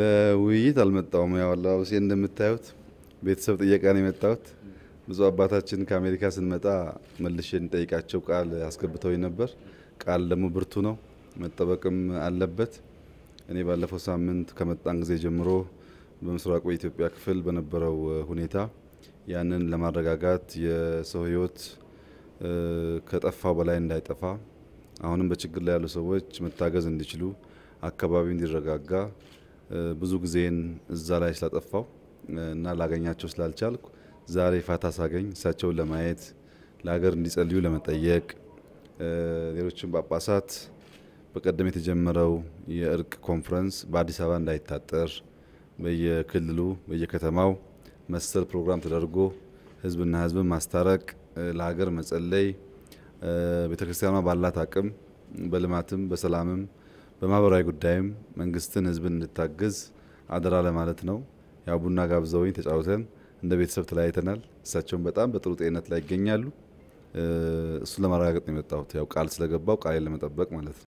ለውይይት አልመጣውም። ያው አለባበሴ እንደምታዩት ቤተሰብ ጥየቃ ነው የመጣሁት። ብዙ አባታችን ከአሜሪካ ስንመጣ መልሼ እንጠይቃቸው ቃል አስገብተው ነበር። ቃል ደግሞ ብርቱ ነው፣ መጠበቅም አለበት። እኔ ባለፈው ሳምንት ከመጣን ጊዜ ጀምሮ በምስራቁ የኢትዮጵያ ክፍል በነበረው ሁኔታ ያንን ለማረጋጋት የሰው ህይወት ከጠፋው በላይ እንዳይጠፋ አሁንም በችግር ላይ ያሉ ሰዎች መታገዝ እንዲችሉ አካባቢው እንዲረጋጋ ብዙ ጊዜን እዛ ላይ ስላጠፋው እና ላገኛቸው ስላልቻልኩ ዛሬ ፋታ ሳገኝ እሳቸውን ለማየት ለሀገር እንዲጸልዩ ለመጠየቅ ሌሎችም ጳጳሳት በቀደም የተጀመረው የእርቅ ኮንፈረንስ በአዲስ አበባ እንዳይታጠር በየክልሉ በየከተማው መሰል ፕሮግራም ተደርጎ ህዝብና ህዝብን ማስታረቅ ለሀገር መጸለይ ቤተክርስቲያኗ ባላት አቅም በልማትም በሰላምም በማህበራዊ ጉዳይም መንግስትን፣ ህዝብን እንድታግዝ አደራ ለማለት ነው። ያው ቡና ጋብዘውኝ ተጫውተን እንደ ቤተሰብ ተለያይተናል። እሳቸውም በጣም በጥሩ ጤንነት ላይ ይገኛሉ። እሱን ለማረጋገጥ ነው የመጣሁት። ያው ቃል ስለገባው ቃሌን ለመጠበቅ ማለት ነው።